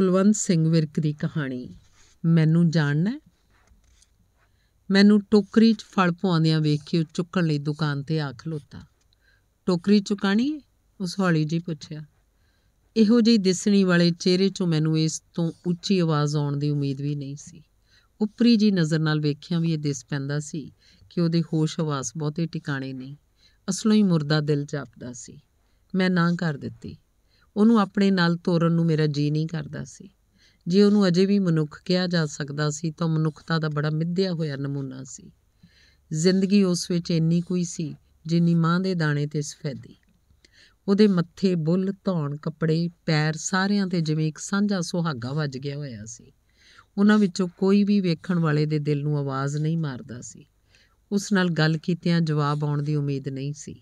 ਕੁਲਵੰਤ ਸਿੰਘ ਵਿਰਕ ਦੀ ਕਹਾਣੀ ਮੈਨੂੰ ਜਾਣਨਾ ਮੈਨੂੰ ਟੋਕਰੀ 'ਚ ਫਲ ਪਵਾਉਂਦਿਆਂ ਵੇਖ ਕੇ ਉਹ ਚੁੱਕਣ ਲਈ ਦੁਕਾਨ ਤੇ ਆ ਖਲੋਤਾ ਟੋਕਰੀ ਚੁਕਾਣੀ ਉਸ ਹੌਲੀ ਜੀ ਪੁੱਛਿਆ ਇਹੋ ਜਿਹੀ ਦਿਸਣੀ ਵਾਲੇ ਚਿਹਰੇ 'ਚੋਂ ਮੈਨੂੰ ਇਸ ਤੋਂ ਉੱਚੀ ਆਵਾਜ਼ ਆਉਣ ਦੀ ਉਮੀਦ ਵੀ ਨਹੀਂ ਸੀ ਉਪਰੀ ਜੀ ਨਜ਼ਰ ਨਾਲ ਵੇਖਿਆ ਵੀ ਇਹ ਦਿਸ ਪੈਂਦਾ ਸੀ ਕਿ ਉਹਦੇ ਹੋਸ਼ ਹਵਾਸ ਬਹੁਤੇ ਟਿਕਾਣੇ ਨਹੀਂ ਅਸਲੋਂ ਹੀ ਮੁਰਦਾ ਦਿਲ ਜਾਪਦਾ ਸੀ ਮੈਂ ਨਾ ਕਰ ਦਿੱਤੀ ਉਹਨੂੰ ਆਪਣੇ ਨਾਲ ਤੋਰਨ ਨੂੰ ਮੇਰਾ ਜੀ ਨਹੀਂ ਕਰਦਾ ਸੀ ਜੇ ਉਹਨੂੰ ਅਜੇ ਵੀ ਮਨੁੱਖ ਕਿਹਾ ਜਾ ਸਕਦਾ ਸੀ ਤਾਂ ਮਨੁੱਖਤਾ ਦਾ ਬੜਾ ਮਿੱਧਿਆ ਹੋਇਆ ਨਮੂਨਾ ਸੀ ਜ਼ਿੰਦਗੀ ਉਸ ਵਿੱਚ ਇੰਨੀ ਕੋਈ ਸੀ ਜਿੰਨੀ ਮਾਂ ਦੇ ਦਾਣੇ ਤੇ ਸਫੈਦੀ ਉਹਦੇ ਮੱਥੇ ਬੁੱਲ ਧੌਣ ਕੱਪੜੇ ਪੈਰ ਸਾਰਿਆਂ ਤੇ ਜਿਵੇਂ ਇੱਕ ਸਾਂਝਾ ਸੁਹਾਗਾ ਵੱਜ ਗਿਆ ਹੋਇਆ ਸੀ ਉਹਨਾਂ ਵਿੱਚੋਂ ਕੋਈ ਵੀ ਵੇਖਣ ਵਾਲੇ ਦੇ ਦਿਲ ਨੂੰ ਆਵਾਜ਼ ਨਹੀਂ ਮਾਰਦਾ ਸੀ ਉਸ ਨਾਲ ਗੱਲ ਕੀਤਿਆਂ ਜਵਾਬ ਆਉਣ ਦੀ ਉਮੀਦ ਨਹੀਂ ਸੀ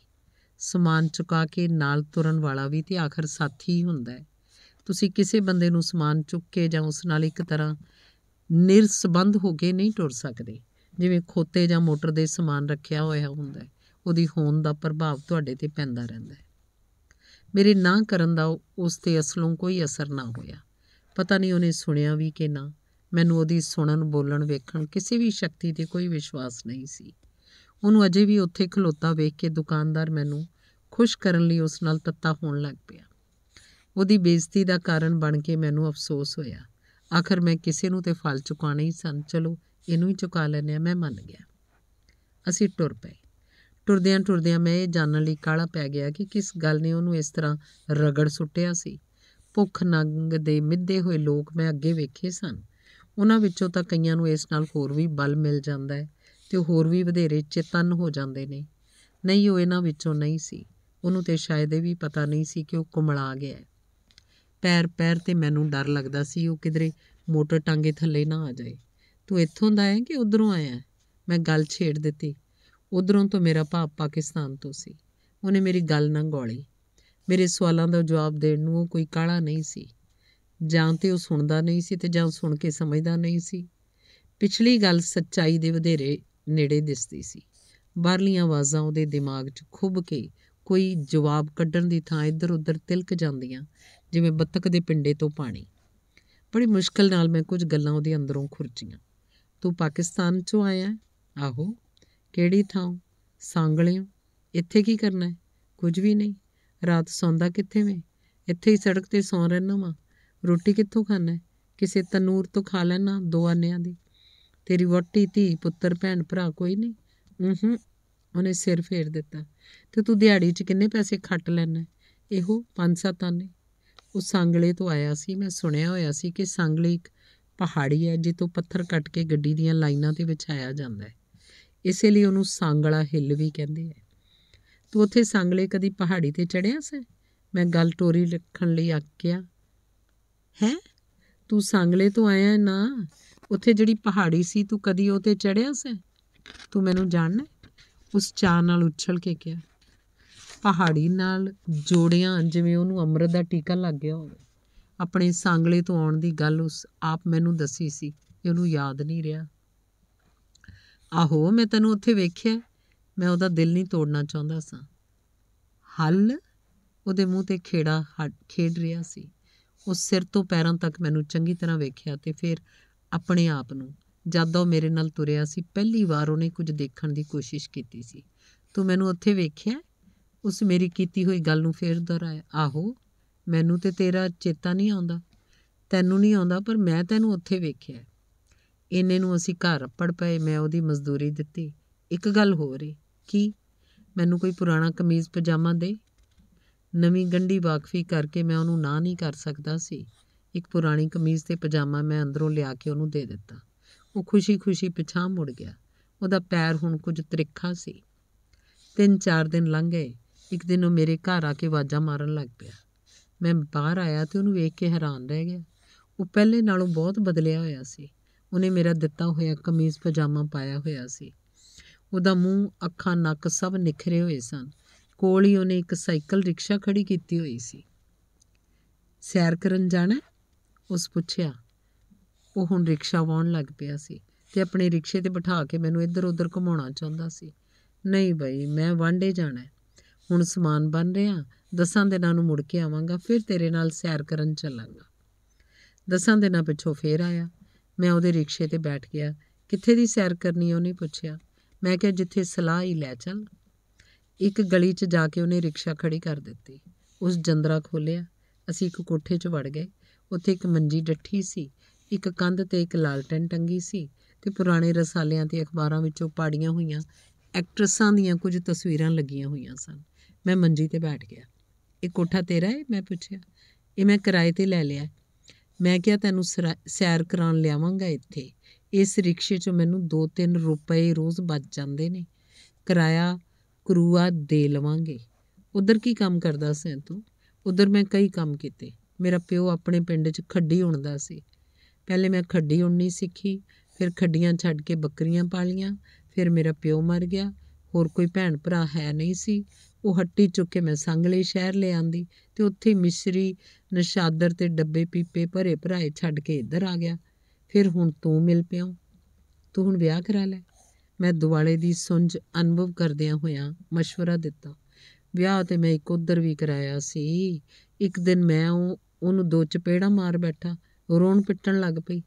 ਸਮਾਨ ਚੁਕਾ ਕੇ ਨਾਲ ਤੁਰਨ ਵਾਲਾ ਵੀ ਤੇ ਆਖਰ ਸਾਥੀ ਹੁੰਦਾ ਹੈ ਤੁਸੀਂ ਕਿਸੇ ਬੰਦੇ ਨੂੰ ਸਮਾਨ ਚੁੱਕ ਕੇ ਜਾਂ ਉਸ ਨਾਲ ਇੱਕ ਤਰ੍ਹਾਂ ਨਿਰਸਬੰਧ ਹੋ ਕੇ ਨਹੀਂ ਟੁਰ ਸਕਦੇ ਜਿਵੇਂ ਖੋਤੇ ਜਾਂ ਮੋਟਰ ਦੇ ਸਮਾਨ ਰੱਖਿਆ ਹੋਇਆ ਹੁੰਦਾ ਹੈ ਉਹਦੀ ਹੋਣ ਦਾ ਪ੍ਰਭਾਵ ਤੁਹਾਡੇ ਤੇ ਪੈਂਦਾ ਰਹਿੰਦਾ ਹੈ ਮੇਰੇ ਨਾ ਕਰਨ ਦਾ ਉਸ ਤੇ ਅਸਲੋਂ ਕੋਈ ਅਸਰ ਨਾ ਹੋਇਆ ਪਤਾ ਨਹੀਂ ਉਹਨੇ ਸੁਣਿਆ ਵੀ ਕਿ ਨਾ ਮੈਨੂੰ ਉਹਦੀ ਸੁਣਨ ਬੋਲਣ ਵੇਖਣ ਕਿਸੇ ਵੀ ਸ਼ਕਤੀ ਤੇ ਕੋਈ ਵਿਸ਼ਵਾਸ ਨਹੀਂ ਸੀ ਉਹਨੂੰ ਅਜੇ ਵੀ ਉੱਥੇ ਖਲੋਤਾ ਵੇਖ ਕੇ ਦੁਕਾਨਦਾਰ ਮੈਨੂੰ ਖੁਸ਼ ਕਰਨ ਲਈ ਉਸ ਨਾਲ ਤੱਤਾ ਹੋਣ ਲੱਗ ਪਿਆ ਉਹਦੀ ਬੇਇੱਜ਼ਤੀ ਦਾ ਕਾਰਨ ਬਣ ਕੇ ਮੈਨੂੰ ਅਫਸੋਸ ਹੋਇਆ ਆਖਰ ਮੈਂ ਕਿਸੇ ਨੂੰ ਤੇ ਫਲ ਚੁਕਾਣੇ ਹੀ ਸਨ ਚਲੋ ਇਹਨੂੰ ਹੀ ਚੁਕਾ ਲੈਨੇ ਆ ਮੈਂ ਮੰਨ ਗਿਆ ਅਸੀਂ ਟੁਰ ਪਏ ਟੁਰਦਿਆਂ ਟੁਰਦਿਆਂ ਮੈਂ ਇਹ ਜਾਣਨ ਲਈ ਕਾਲਾ ਪੈ ਗਿਆ ਕਿ ਕਿਸ ਗੱਲ ਨੇ ਉਹਨੂੰ ਇਸ ਤਰ੍ਹਾਂ ਰਗੜ ਸੁੱਟਿਆ ਸੀ ਭੁੱਖ ਨੰਗ ਦੇ ਮਿੱਧੇ ਹੋਏ ਲੋਕ ਮੈਂ ਅੱਗੇ ਵੇਖੇ ਸਨ ਉਹਨਾਂ ਵਿੱਚੋਂ ਤਾਂ ਕਈਆਂ ਨੂੰ ਇਸ ਨਾਲ ਹੋਰ ਵੀ ਬਲ ਮਿਲ ਜਾਂਦਾ ਹੈ ਤੇ ਹੋਰ ਵੀ ਵਧੇਰੇ ਚੇਤਨ ਹੋ ਜਾਂਦੇ ਨੇ ਨਹੀਂ ਉਹ ਇਹਨਾਂ ਵਿੱਚੋਂ ਨਹੀਂ ਸੀ ਉਹਨੂੰ ਤੇ ਸ਼ਾਇਦ ਇਹ ਵੀ ਪਤਾ ਨਹੀਂ ਸੀ ਕਿ ਉਹ ਕੁਮਲਾ ਗਿਆ ਪੈਰ ਪੈਰ ਤੇ ਮੈਨੂੰ ਡਰ ਲੱਗਦਾ ਸੀ ਉਹ ਕਿਧਰੇ ਮੋਟਰ ਟਾਂਗੇ ਥੱਲੇ ਨਾ ਆ ਜਾਏ ਤੂੰ ਇੱਥੋਂ ਦਾ ਹੈ ਕਿ ਉਧਰੋਂ ਆਇਆ ਮੈਂ ਗੱਲ ਛੇੜ ਦਿੱਤੀ ਉਧਰੋਂ ਤੋਂ ਮੇਰਾ ਭਾਪ ਪਾਕਿਸਤਾਨ ਤੋਂ ਸੀ ਉਹਨੇ ਮੇਰੀ ਗੱਲ ਨਾ ਗੋਲੀ ਮੇਰੇ ਸਵਾਲਾਂ ਦਾ ਜਵਾਬ ਦੇਣ ਨੂੰ ਉਹ ਕੋਈ ਕਾਲਾ ਨਹੀਂ ਸੀ ਜਾਂ ਤੇ ਉਹ ਸੁਣਦਾ ਨਹੀਂ ਸੀ ਤੇ ਜਾਂ ਸੁਣ ਕੇ ਸਮਝਦਾ ਨਹੀਂ ਸੀ ਪਿਛਲੀ ਗੱਲ ਸੱਚਾਈ ਦੇ ਵਧੇਰੇ ਨੇੜੇ ਦਿਸਦੀ ਸੀ ਬਾਹਰਲੀਆਂ ਆਵਾਜ਼ਾਂ ਉਹਦੇ ਦਿਮਾਗ 'ਚ ਖੁੱਭ ਕੇ ਕੋਈ ਜਵਾਬ ਕੱਢਣ ਦੀ ਥਾਂ ਇੱਧਰ ਉੱਧਰ ਤਿਲਕ ਜਾਂਦੀਆਂ ਜਿਵੇਂ ਬੱਤਕ ਦੇ ਪਿੰਡੇ ਤੋਂ ਪਾਣੀ ਬੜੀ ਮੁਸ਼ਕਲ ਨਾਲ ਮੈਂ ਕੁਝ ਗੱਲਾਂ ਉਹਦੇ ਅੰਦਰੋਂ ਖੁਰਚੀਆਂ ਤੂੰ ਪਾਕਿਸਤਾਨ ਚੋਂ ਆਇਆ ਆਹੋ ਕਿਹੜੀ ਥਾਂ ਸਾਂਗਲਿਓ ਇੱਥੇ ਕੀ ਕਰਨਾ ਹੈ ਕੁਝ ਵੀ ਨਹੀਂ ਰਾਤ ਸੌਂਦਾ ਕਿੱਥੇ ਵੇ ਇੱਥੇ ਹੀ ਸੜਕ ਤੇ ਸੌਂ ਰਹਿਣਾ ਵਾ ਰੋਟੀ ਕਿੱਥੋਂ ਖਾਣਾ ਕਿਸੇ ਤਨੂਰ ਤੋਂ ਖਾ ਲੈਣਾ ਦੋ ਆਨਿਆਂ ਦੀ ਤੇਰੀ ਵੱਟੀ ਧੀ ਪੁੱਤਰ ਭੈਣ ਭਰਾ ਕੋਈ ਨਹੀਂ ਹੂੰ ਉਹਨੇ ਸਿਰ ਫੇਰ ਦਿੱਤਾ ਤੇ ਤੂੰ ਦਿਹਾੜੀ 'ਚ ਕਿੰਨੇ ਪੈਸੇ ਖੱਟ ਲੈਣਾ ਇਹੋ ਪੰਜ ਸੱਤ ਆਨੇ ਉਹ ਸੰਗਲੇ ਤੋਂ ਆਇਆ ਸੀ ਮੈਂ ਸੁਣਿਆ ਹੋਇਆ ਸੀ ਕਿ ਸੰਗਲੇ ਇੱਕ ਪਹਾੜੀ ਹੈ ਜਿੱਥੋਂ ਪੱਥਰ ਕੱਟ ਕੇ ਗੱਡੀ ਦੀਆਂ ਲਾਈਨਾਂ ਤੇ ਵਿਛਾਇਆ ਜਾਂਦਾ ਹੈ ਇਸੇ ਲਈ ਉਹਨੂੰ ਸੰਗਲਾ ਹਿੱਲ ਵੀ ਕਹਿੰਦੇ ਆ ਤੂੰ ਉੱਥੇ ਸੰਗਲੇ ਕਦੀ ਪਹਾੜੀ ਤੇ ਚੜਿਆ ਸੀ ਮੈਂ ਗੱਲ ਟੋਰੀ ਲਿਖਣ ਲਈ ਆਕਿਆ ਹੈ ਤੂੰ ਸੰਗਲੇ ਤੋਂ ਆਇਆ ਨਾ ਉੱਥੇ ਜਿਹੜੀ ਪਹਾੜੀ ਸੀ ਤੂੰ ਕਦੀ ਉਹ ਤੇ ਚੜਿਆ ਸੀ ਤੂੰ ਮੈਨੂੰ ਜਾਣਨਾ ਉਸ ਚਾਹ ਨਾਲ ਉੱਛਲ ਕੇ ਗਿਆ ਪਹਾੜੀ ਨਾਲ ਜੋੜਿਆਂ ਜਿਵੇਂ ਉਹਨੂੰ ਅੰਮ੍ਰਿਤ ਦਾ ਟੀਕਾ ਲੱਗ ਗਿਆ ਹੋਵੇ ਆਪਣੇ ਸੰਗਲੇ ਤੋਂ ਆਉਣ ਦੀ ਗੱਲ ਉਸ ਆਪ ਮੈਨੂੰ ਦੱਸੀ ਸੀ ਇਹਨੂੰ ਯਾਦ ਨਹੀਂ ਰਿਹਾ ਆਹੋ ਮੈਂ ਤੈਨੂੰ ਉੱਥੇ ਵੇਖਿਆ ਮੈਂ ਉਹਦਾ ਦਿਲ ਨਹੀਂ ਤੋੜਨਾ ਚਾਹੁੰਦਾ ਸਾਂ ਹੱਲ ਉਹਦੇ ਮੂੰਹ ਤੇ ਖੇੜਾ ਖੇਡ ਰਿਹਾ ਸੀ ਉਸ ਸਿਰ ਤੋਂ ਪੈਰਾਂ ਤੱਕ ਮੈਨੂੰ ਚੰਗੀ ਤਰ੍ਹਾਂ ਵੇਖਿਆ ਤੇ ਫਿਰ ਆਪਣੇ ਆਪ ਨੂੰ ਜਦ ਉਹ ਮੇਰੇ ਨਾਲ ਤੁਰਿਆ ਸੀ ਪਹਿਲੀ ਵਾਰ ਉਹਨੇ ਕੁਝ ਦੇਖਣ ਦੀ ਕੋਸ਼ਿਸ਼ ਕੀਤੀ ਸੀ ਤੂੰ ਮੈਨੂੰ ਉੱਥੇ ਵੇਖਿਆ ਉਸ ਮੇਰੀ ਕੀਤੀ ਹੋਈ ਗੱਲ ਨੂੰ ਫੇਰ ਦੁਹਰਾਇਆ ਆਹੋ ਮੈਨੂੰ ਤੇ ਤੇਰਾ ਚੇਤਾ ਨਹੀਂ ਆਉਂਦਾ ਤੈਨੂੰ ਨਹੀਂ ਆਉਂਦਾ ਪਰ ਮੈਂ ਤੈਨੂੰ ਉੱਥੇ ਵੇਖਿਆ ਇੰਨੇ ਨੂੰ ਅਸੀਂ ਘਰ ਪੜ ਪਏ ਮੈਂ ਉਹਦੀ ਮਜ਼ਦੂਰੀ ਦਿੱਤੀ ਇੱਕ ਗੱਲ ਹੋ ਰਹੀ ਕੀ ਮੈਨੂੰ ਕੋਈ ਪੁਰਾਣਾ ਕਮੀਜ਼ ਪਜਾਮਾ ਦੇ ਨਵੀਂ ਗੰਢੀ ਵਾਕਫੀ ਕਰਕੇ ਮੈਂ ਉਹਨੂੰ ਨਾ ਨਹੀਂ ਕਰ ਸਕਦਾ ਸੀ ਇੱਕ ਪੁਰਾਣੀ ਕਮੀਜ਼ ਤੇ ਪਜਾਮਾ ਮੈਂ ਅੰਦਰੋਂ ਲਿਆ ਕੇ ਉਹਨੂੰ ਦੇ ਦਿੱਤਾ ਉਹ ਖੁਸ਼ੀ-ਖੁਸ਼ੀ ਪਿਛਾਂ ਮੁੜ ਗਿਆ। ਉਹਦਾ ਪੈਰ ਹੁਣ ਕੁਝ ਤ੍ਰਿਖਾ ਸੀ। ਤਿੰਨ-ਚਾਰ ਦਿਨ ਲੰਘ ਗਏ। ਇੱਕ ਦਿਨ ਉਹ ਮੇਰੇ ਘਰ ਆ ਕੇ ਵਾਜਾ ਮਾਰਨ ਲੱਗ ਪਿਆ। ਮੈਂ ਬਾਹਰ ਆਇਆ ਤੇ ਉਹਨੂੰ ਵੇਖ ਕੇ ਹੈਰਾਨ ਰਹਿ ਗਿਆ। ਉਹ ਪਹਿਲੇ ਨਾਲੋਂ ਬਹੁਤ ਬਦਲਿਆ ਹੋਇਆ ਸੀ। ਉਹਨੇ ਮੇਰਾ ਦਿੱਤਾ ਹੋਇਆ ਕਮੀਜ਼-ਪਜਾਮਾ ਪਾਇਆ ਹੋਇਆ ਸੀ। ਉਹਦਾ ਮੂੰਹ, ਅੱਖਾਂ, ਨੱਕ ਸਭ ਨਿਖਰੇ ਹੋਏ ਸਨ। ਕੋਲ ਹੀ ਉਹਨੇ ਇੱਕ ਸਾਈਕਲ ਰਿਕਸ਼ਾ ਖੜੀ ਕੀਤੀ ਹੋਈ ਸੀ। "ਸੈਰ ਕਰਨ ਜਾਣਾ ਉਸ ਪੁੱਛਿਆ। ਉਹ ਹੁਣ ਰਿਕਸ਼ਾ ਵਾਉਣ ਲੱਗ ਪਿਆ ਸੀ ਤੇ ਆਪਣੇ ਰਿਕਸ਼ੇ ਤੇ ਬਿਠਾ ਕੇ ਮੈਨੂੰ ਇੱਧਰ ਉੱਧਰ ਘੁਮਾਉਣਾ ਚਾਹੁੰਦਾ ਸੀ ਨਹੀਂ ਬਈ ਮੈਂ ਵਾਂਡੇ ਜਾਣਾ ਹੁਣ ਸਮਾਨ ਬੰਨ ਰਿਆਂ ਦਸਾਂ ਦਿਨਾਂ ਨੂੰ ਮੁੜ ਕੇ ਆਵਾਂਗਾ ਫਿਰ ਤੇਰੇ ਨਾਲ ਸੈਰ ਕਰਨ ਚੱਲਾਂਗਾ ਦਸਾਂ ਦਿਨਾਂ ਪਿੱਛੋਂ ਫੇਰ ਆਇਆ ਮੈਂ ਉਹਦੇ ਰਿਕਸ਼ੇ ਤੇ ਬੈਠ ਗਿਆ ਕਿੱਥੇ ਦੀ ਸੈਰ ਕਰਨੀ ਉਹਨੇ ਪੁੱਛਿਆ ਮੈਂ ਕਿਹਾ ਜਿੱਥੇ ਸਲਾਹ ਹੀ ਲੈ ਚੱਲ ਇੱਕ ਗਲੀ 'ਚ ਜਾ ਕੇ ਉਹਨੇ ਰਿਕਸ਼ਾ ਖੜੀ ਕਰ ਦਿੱਤੀ ਉਸ ਜੰਦਰਾ ਖੋਲਿਆ ਅਸੀਂ ਇੱਕ ਕੋਠੇ 'ਚ ਵੜ ਗਏ ਉੱਥੇ ਇੱਕ ਮੰਜੀ ਡੱਠੀ ਸੀ ਇੱਕ ਕੰਧ ਤੇ ਇੱਕ ਲਾਲਟਨ ਟੰਗੀ ਸੀ ਤੇ ਪੁਰਾਣੇ ਰਸਾਲਿਆਂ ਤੇ ਅਖਬਾਰਾਂ ਵਿੱਚੋਂ ਪਾੜੀਆਂ ਹੋਈਆਂ ਐਕਟਰਸਾਂ ਦੀਆਂ ਕੁਝ ਤਸਵੀਰਾਂ ਲੱਗੀਆਂ ਹੋਈਆਂ ਸਨ ਮੈਂ ਮੰਜੀ ਤੇ ਬੈਠ ਗਿਆ ਇਹ ਕੋਠਾ ਤੇਰਾ ਹੈ ਮੈਂ ਪੁੱਛਿਆ ਇਹ ਮੈਂ ਕਿਰਾਏ ਤੇ ਲੈ ਲਿਆ ਮੈਂ ਕਿਹਾ ਤੈਨੂੰ ਸੈਰ ਕਰਾਉਣ ਲਿਆਵਾਂਗਾ ਇੱਥੇ ਇਸ ਰਿਕਸ਼ੇ 'ਚ ਮੈਨੂੰ 2-3 ਰੁਪਏ ਰੋਜ਼ ਬਚ ਜਾਂਦੇ ਨੇ ਕਿਰਾਇਆ ਕਰੂਆ ਦੇ ਲਵਾਂਗੇ ਉਧਰ ਕੀ ਕੰਮ ਕਰਦਾ ਸੈਂ ਤੂੰ ਉਧਰ ਮੈਂ ਕਈ ਕੰਮ ਕੀਤੇ ਮੇਰਾ ਪਿਓ ਆਪਣੇ ਪਿੰਡ 'ਚ ਖੱਡੀ ਹੁੰਦਾ ਸੀ ਪਹਿਲੇ ਮੈਂ ਖੱਡੀ ਉਣਨੀ ਸਿੱਖੀ ਫਿਰ ਖੱਡੀਆਂ ਛੱਡ ਕੇ ਬੱਕਰੀਆਂ ਪਾਲੀਆਂ ਫਿਰ ਮੇਰਾ ਪਿਓ ਮਰ ਗਿਆ ਹੋਰ ਕੋਈ ਭੈਣ ਭਰਾ ਹੈ ਨਹੀਂ ਸੀ ਉਹ ਹੱਟੀ ਚੁੱਕ ਕੇ ਮੈਂ ਸੰਗਲੇ ਸ਼ਹਿਰ ਲੈ ਆਂਦੀ ਤੇ ਉੱਥੇ ਮਿਸ਼ਰੀ ਨਸ਼ਾਦਰ ਤੇ ਡੱਬੇ ਪੀਪੇ ਭਰੇ ਭਰਾਏ ਛੱਡ ਕੇ ਇੱਧਰ ਆ ਗਿਆ ਫਿਰ ਹੁਣ ਤੂੰ ਮਿਲ ਪਿਓ ਤੂੰ ਹੁਣ ਵਿਆਹ ਕਰਾ ਲੈ ਮੈਂ ਦੁਆਲੇ ਦੀ ਸੁੰਝ ਅਨੁਭਵ ਕਰਦਿਆਂ ਹੋਇਆਂ مشورہ ਦਿੱਤਾ ਵਿਆਹ ਤੇ ਮੈਂ ਇੱਕ ਉਧਰ ਵੀ ਕਰਾਇਆ ਸੀ ਇੱਕ ਦਿਨ ਮੈਂ ਉਹ ਉਹਨੂੰ ਦੋ ਚਪੇੜਾ ਮਾਰ ਬੈਠਾ ਰੋਣ ਪਿੱਟਣ ਲੱਗ ਪਈ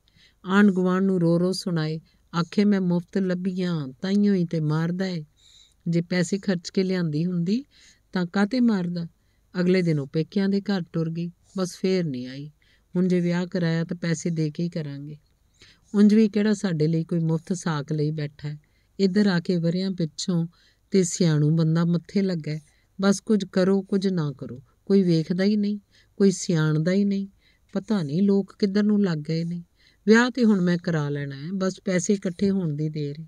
ਆਣ ਗਵਾਨ ਨੂੰ ਰੋ ਰੋ ਸੁਣਾਏ ਆਖੇ ਮੈਂ ਮੁਫਤ ਲੱਭੀਆਂ ਤਾਈਓ ਹੀ ਤੇ ਮਾਰਦਾ ਏ ਜੇ ਪੈਸੇ ਖਰਚ ਕੇ ਲਿਆਂਦੀ ਹੁੰਦੀ ਤਾਂ ਕਾਤੇ ਮਾਰਦਾ ਅਗਲੇ ਦਿਨ ਉਹ ਪੇਕਿਆਂ ਦੇ ਘਰ ਟੁਰ ਗਈ ਬਸ ਫੇਰ ਨਹੀਂ ਆਈ ਹੁਣ ਜੇ ਵਿਆਹ ਕਰਾਇਆ ਤਾਂ ਪੈਸੇ ਦੇ ਕੇ ਹੀ ਕਰਾਂਗੇ ਉਂਝ ਵੀ ਕਿਹੜਾ ਸਾਡੇ ਲਈ ਕੋਈ ਮੁਫਤ ਸਾਕ ਲਈ ਬੈਠਾ ਹੈ ਇੱਧਰ ਆ ਕੇ ਵਰਿਆਂ ਪਿੱਛੋਂ ਤੇ ਸਿਆਣੂ ਬੰਦਾ ਮੱਥੇ ਲੱਗਾ ਬਸ ਕੁਝ ਕਰੋ ਕੁਝ ਨਾ ਕਰੋ ਕੋਈ ਵੇਖਦਾ ਹੀ ਨਹੀਂ ਕੋਈ ਸਿਆਣਦਾ ਹੀ ਨਹੀਂ ਪਤਾ ਨਹੀਂ ਲੋਕ ਕਿੱਧਰ ਨੂੰ ਲੱਗ ਗਏ ਨੇ ਵਿਆਹ ਤੇ ਹੁਣ ਮੈਂ ਕਰਾ ਲੈਣਾ ਹੈ ਬਸ ਪੈਸੇ ਇਕੱਠੇ ਹੋਣ ਦੀ ਦੇਰ ਹੈ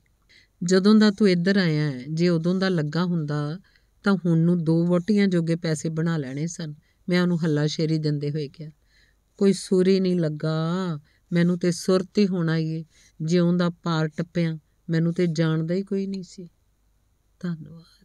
ਜਦੋਂ ਦਾ ਤੂੰ ਇੱਧਰ ਆਇਆ ਹੈ ਜੇ ਉਦੋਂ ਦਾ ਲੱਗਾ ਹੁੰਦਾ ਤਾਂ ਹੁਣ ਨੂੰ ਦੋ ਵੋਟੀਆਂ ਜੋਗੇ ਪੈਸੇ ਬਣਾ ਲੈਣੇ ਸਨ ਮੈਂ ਉਹਨੂੰ ਹੱਲਾ ਸ਼ੇਰੀ ਦਿੰਦੇ ਹੋਏ ਕਿਹਾ ਕੋਈ ਸੂਰੀ ਨਹੀਂ ਲੱਗਾ ਮੈਨੂੰ ਤੇ ਸੁਰਤ ਹੀ ਹੋਣਾ ਹੀ ਜਿਉਂ ਦਾ ਪਾਰ ਟੱਪਿਆ ਮੈਨੂੰ ਤੇ ਜਾਣਦਾ ਹੀ ਕੋਈ ਨਹੀਂ ਸੀ ਧੰਨਵਾਦ